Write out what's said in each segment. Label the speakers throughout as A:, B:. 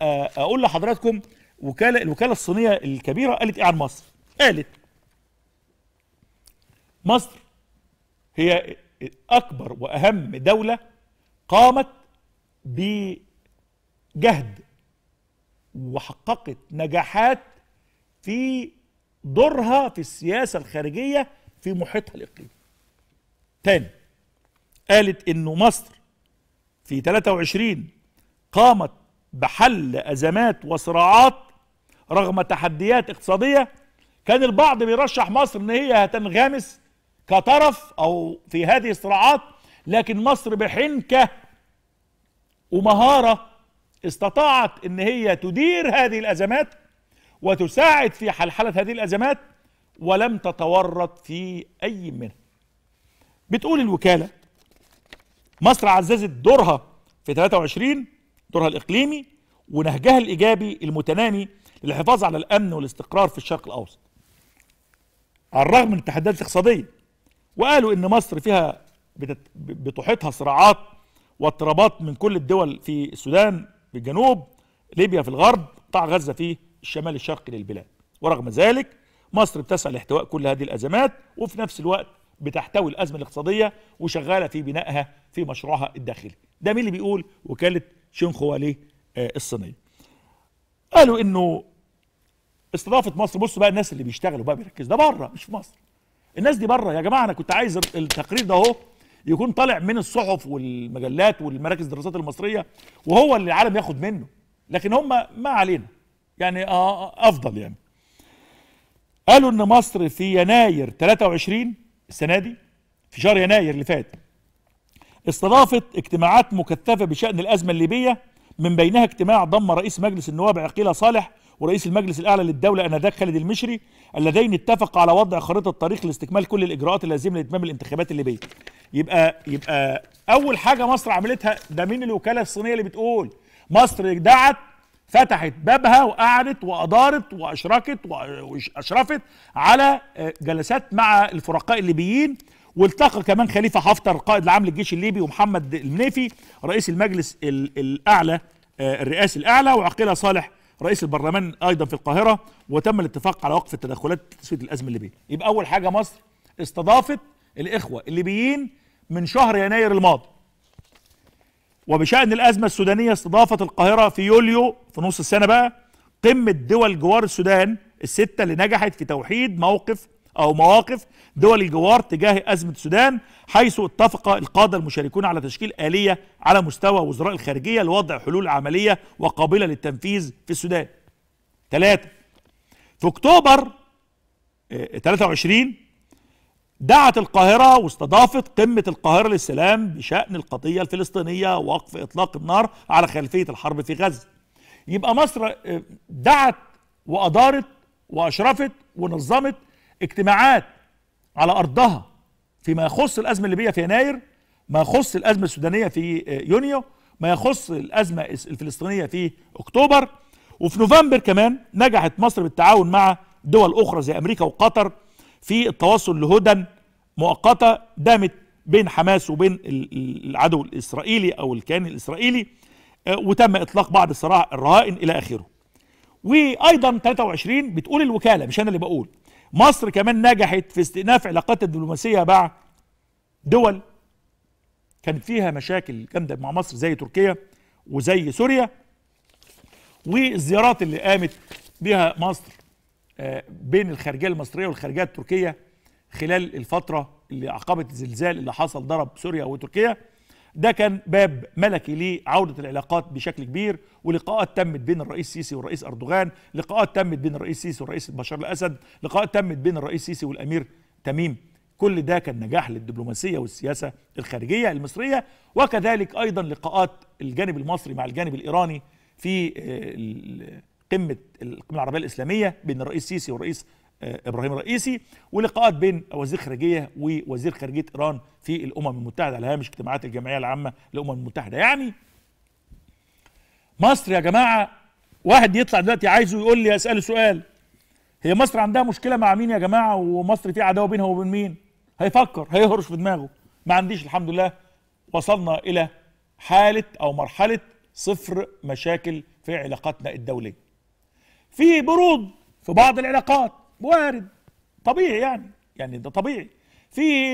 A: آه، اقول لحضراتكم وكاله الوكاله الصينيه الكبيره قالت ايه عن مصر؟ قالت مصر هي اكبر واهم دوله قامت بجهد وحققت نجاحات في دورها في السياسه الخارجيه في محيطها الاقليمي. تاني قالت انه مصر في 23 قامت بحل أزمات وصراعات رغم تحديات اقتصادية كان البعض بيرشح مصر أن هي هتنغمس كطرف أو في هذه الصراعات لكن مصر بحنكة ومهارة استطاعت أن هي تدير هذه الأزمات وتساعد في حلحلة هذه الأزمات ولم تتورط في أي منها بتقول الوكالة مصر عززت دورها في 23 دورها الإقليمي ونهجها الإيجابي المتنامي للحفاظ على الأمن والاستقرار في الشرق الأوسط على الرغم من التحديات الاقتصادية وقالوا إن مصر فيها بتحيطها صراعات واضطرابات من كل الدول في السودان في الجنوب ليبيا في الغرب قطاع غزة في الشمال الشرقي للبلاد ورغم ذلك مصر بتسعى لاحتواء كل هذه الأزمات وفي نفس الوقت بتحتوي الأزمة الاقتصادية وشغالة في بنائها في مشروعها الداخلي ده مين اللي بيقول وكالة شينخوالي الصينيه آه، قالوا انه استضافه مصر بصوا بقى الناس اللي بيشتغلوا بقى بيركزوا ده بره مش في مصر الناس دي بره يا جماعه انا كنت عايز التقرير ده اهو يكون طالع من الصحف والمجلات والمراكز الدراسات المصريه وهو اللي العالم ياخد منه لكن هم ما علينا يعني آه, آه، افضل يعني قالوا ان مصر في يناير 23 السنه دي في شهر يناير اللي فات استضافت اجتماعات مكثفة بشأن الأزمة الليبية من بينها اجتماع ضم رئيس مجلس النواب عقيلة صالح ورئيس المجلس الأعلى للدولة أنذاك خالد المشري اللذين اتفق على وضع خريطة الطريق لاستكمال كل الإجراءات اللازمة لإتمام الانتخابات الليبية يبقى يبقى أول حاجة مصر عملتها ده مين الوكالة الصينية اللي بتقول مصر دعت فتحت بابها وقعدت وادارت واشركت واشرفت على آه، جلسات مع الفرقاء الليبيين والتقى كمان خليفه حفتر قائد العام للجيش الليبي ومحمد المنيفي رئيس المجلس الاعلى آه، الرئاسي الاعلى وعقيله صالح رئيس البرلمان ايضا في القاهره وتم الاتفاق على وقف التدخلات لتسويه الازمه الليبيه يبقى اول حاجه مصر استضافت الاخوه الليبيين من شهر يناير الماضي وبشان الازمه السودانيه استضافت القاهره في يوليو في نص السنه بقى قمه دول جوار السودان السته اللي نجحت في توحيد موقف أو مواقف دول الجوار تجاه أزمة السودان حيث اتفق القادة المشاركون على تشكيل آلية على مستوى وزراء الخارجية لوضع حلول عملية وقابلة للتنفيذ في السودان ثلاثة في أكتوبر 23 آه، دعت القاهرة واستضافت قمة القاهرة للسلام بشأن القضية الفلسطينية ووقف إطلاق النار على خلفية الحرب في غزة يبقى مصر آه، دعت وأدارت وأشرفت ونظمت اجتماعات على أرضها فيما يخص الأزمة الليبية في يناير ما يخص الأزمة السودانية في يونيو ما يخص الأزمة الفلسطينية في أكتوبر وفي نوفمبر كمان نجحت مصر بالتعاون مع دول أخرى زي أمريكا وقطر في التوصل لهدن مؤقتة دامت بين حماس وبين العدو الإسرائيلي أو الكيان الإسرائيلي آه، وتم إطلاق بعض الصراع الرهائن إلى آخره وأيضا 23 بتقول الوكالة مش أنا اللي بقول مصر كمان نجحت في استئناف علاقات الدبلوماسية مع دول كان فيها مشاكل جامدة مع مصر زي تركيا وزي سوريا والزيارات اللي قامت بها مصر آه، بين الخارجية المصرية والخارجية التركية خلال الفترة اللي عقبت الزلزال اللي حصل ضرب سوريا وتركيا ده كان باب ملكي لعودة العلاقات بشكل كبير ولقاءات تمت بين الرئيس سيسي والرئيس أردوغان لقاءات تمت بين الرئيس سيسي والرئيس بشار الأسد لقاءات تمت بين الرئيس سيسي والأمير تميم كل ده كان نجاح للدبلوماسية والسياسة الخارجية المصرية وكذلك أيضا لقاءات الجانب المصري مع الجانب الإيراني في آه، قمة القمة العربية الإسلامية بين الرئيس سيسي والرئيس آه، ابراهيم الرئيسي ولقاءات بين وزير خارجيه ووزير خارجيه ايران في الامم المتحده على هامش اجتماعات الجمعيه العامه للامم المتحده يعني مصر يا جماعه واحد يطلع دلوقتي عايزه يقول لي اساله سؤال هي مصر عندها مشكله مع مين يا جماعه ومصر في عداوه بينها وبين مين هيفكر هيهرش في دماغه ما عنديش الحمد لله وصلنا الى حاله او مرحله صفر مشاكل في علاقاتنا الدوليه في برود في بعض العلاقات وارد طبيعي يعني يعني ده طبيعي في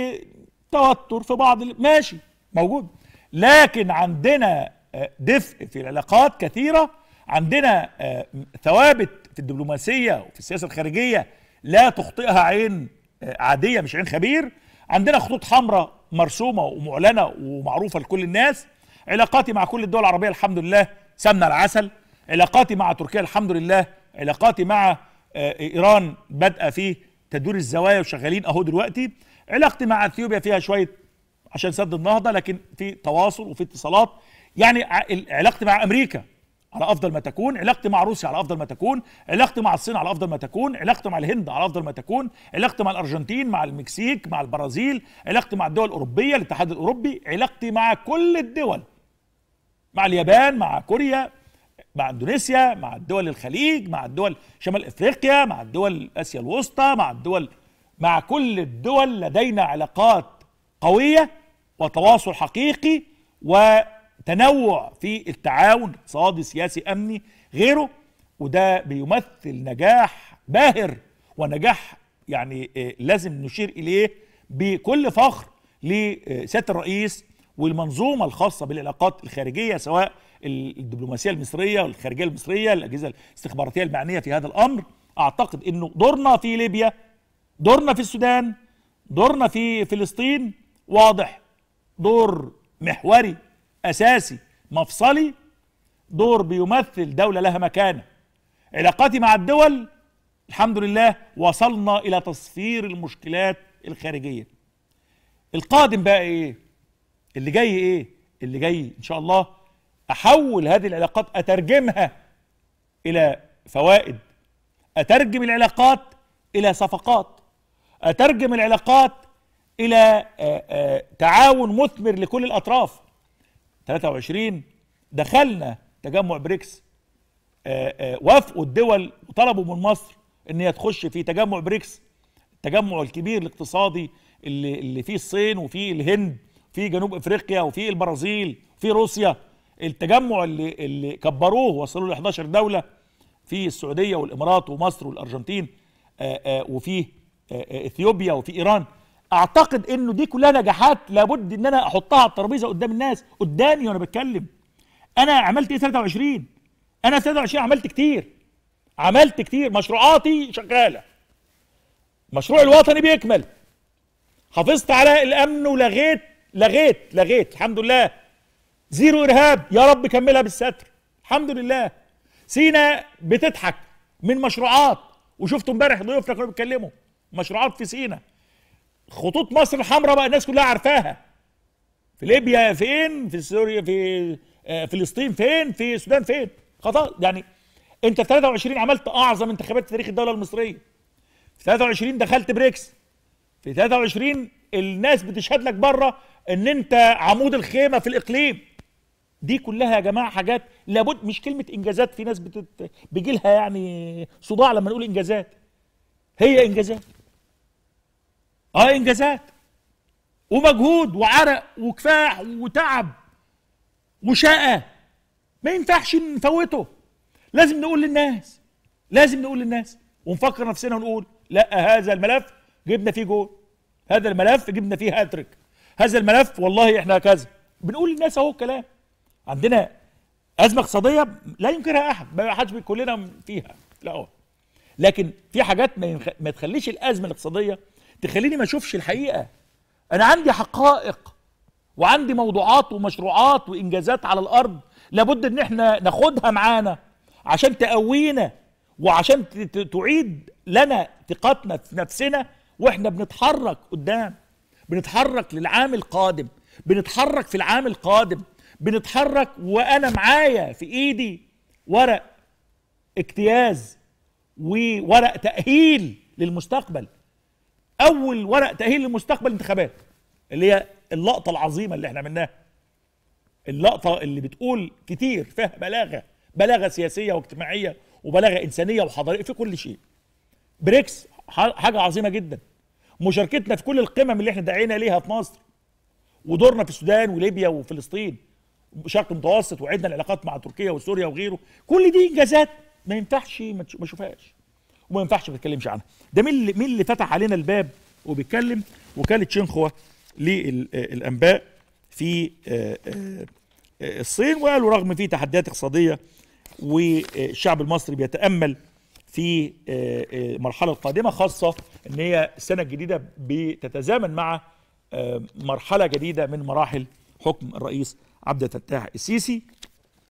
A: توتر في بعض ماشي موجود لكن عندنا آه، دفء في العلاقات كثيرة عندنا آه، ثوابت في الدبلوماسية وفي السياسة الخارجية لا تخطئها عين آه، عادية مش عين خبير عندنا خطوط حمراء مرسومة ومعلنة ومعروفة لكل الناس علاقاتي مع كل الدول العربية الحمد لله سمنة العسل علاقاتي مع تركيا الحمد لله علاقاتي مع آه، ايران بادئه في تدوير الزوايا وشغالين اهو دلوقتي علاقتي مع اثيوبيا فيها شويه عشان سد النهضه لكن في تواصل وفي اتصالات يعني علاقتي مع امريكا على افضل ما تكون علاقتي مع روسيا على افضل ما تكون علاقتي مع الصين على افضل ما تكون علاقتي مع الهند على افضل ما تكون علاقتي مع الارجنتين مع المكسيك مع البرازيل علاقتي مع الدول الاوروبيه الاتحاد الاوروبي علاقتي مع كل الدول مع اليابان مع كوريا مع اندونيسيا مع الدول الخليج مع الدول شمال افريقيا مع الدول اسيا الوسطى مع الدول مع كل الدول لدينا علاقات قويه وتواصل حقيقي وتنوع في التعاون اقتصادي سياسي امني غيره وده بيمثل نجاح باهر ونجاح يعني آه، لازم نشير اليه بكل فخر لسياده الرئيس والمنظومه الخاصه بالعلاقات الخارجيه سواء الدبلوماسيه المصريه والخارجيه المصريه الاجهزه الاستخباراتيه المعنيه في هذا الامر اعتقد انه دورنا في ليبيا دورنا في السودان دورنا في فلسطين واضح دور محوري اساسي مفصلي دور بيمثل دوله لها مكانه علاقاتي مع الدول الحمد لله وصلنا الى تصفير المشكلات الخارجيه القادم بقى ايه اللي جاي ايه اللي جاي ان شاء الله احول هذه العلاقات اترجمها الى فوائد اترجم العلاقات الى صفقات اترجم العلاقات الى آه، آه، تعاون مثمر لكل الاطراف 23 دخلنا تجمع بريكس آه، وافقوا الدول وطلبوا من مصر ان هي تخش في تجمع بريكس التجمع الكبير الاقتصادي اللي اللي فيه الصين وفيه الهند في جنوب افريقيا وفي البرازيل في روسيا التجمع اللي اللي كبروه وصلوا ل 11 دوله في السعوديه والامارات ومصر والارجنتين آه، آه، وفي آه، اثيوبيا وفي ايران اعتقد انه دي كلها نجاحات لابد ان انا احطها على الترابيزه قدام الناس قدامي وانا بتكلم انا عملت ايه 23 انا 23 عملت كتير عملت كتير مشروعاتي شغاله مشروع الوطني بيكمل حافظت على الامن ولغيت لغيت لغيت الحمد لله زيرو ارهاب يا رب كملها بالستر الحمد لله سينا بتضحك من مشروعات وشفتوا امبارح ضيوفنا كانوا بيتكلموا مشروعات في سينا خطوط مصر الحمراء بقى الناس كلها عارفاها في ليبيا فين في سوريا في آه، فلسطين فين في السودان فين خطا يعني انت في 23 عملت اعظم انتخابات في تاريخ الدوله المصريه في 23 دخلت بريكس في 23 الناس بتشهد لك بره ان انت عمود الخيمه في الاقليم دي كلها يا جماعه حاجات لابد مش كلمه انجازات في ناس بتت... لها يعني صداع لما نقول انجازات هي انجازات اه انجازات ومجهود وعرق وكفاح وتعب وشقه ما ينفعش نفوته لازم نقول للناس لازم نقول للناس ونفكر نفسنا ونقول لا هذا الملف جبنا فيه جول هذا الملف جبنا فيه هاتريك هذا الملف والله احنا كذا بنقول للناس اهو الكلام عندنا ازمه اقتصاديه لا ينكرها احد ما حدش كلنا فيها لا هو. لكن في حاجات ما, ينخ... ما تخليش الازمه الاقتصاديه تخليني ما اشوفش الحقيقه انا عندي حقائق وعندي موضوعات ومشروعات وانجازات على الارض لابد ان احنا ناخدها معانا عشان تقوينا وعشان تعيد لنا ثقتنا في نفسنا واحنا بنتحرك قدام بنتحرك للعام القادم بنتحرك في العام القادم بنتحرك وانا معايا في ايدي ورق اجتياز وورق تاهيل للمستقبل اول ورق تاهيل للمستقبل انتخابات اللي هي اللقطه العظيمه اللي احنا عملناها اللقطه اللي بتقول كتير فيها بلاغه بلاغه سياسيه واجتماعيه وبلاغه انسانيه وحضاريه في كل شيء بريكس حاجه عظيمه جدا مشاركتنا في كل القمم اللي احنا دعينا ليها في مصر ودورنا في السودان وليبيا وفلسطين شرق المتوسط وعدنا العلاقات مع تركيا وسوريا وغيره كل دي انجازات ما ينفعش ما نشوفهاش وما ينفعش ما تتكلمش عنها ده مين اللي مين اللي فتح علينا الباب وبيتكلم وكاله شنخوا للانباء في آه، آه، الصين وقالوا رغم في تحديات اقتصاديه والشعب المصري بيتامل في المرحله آه، القادمه خاصه ان هي السنه الجديده بتتزامن مع مرحله جديده من مراحل حكم الرئيس عبد الفتاح السيسي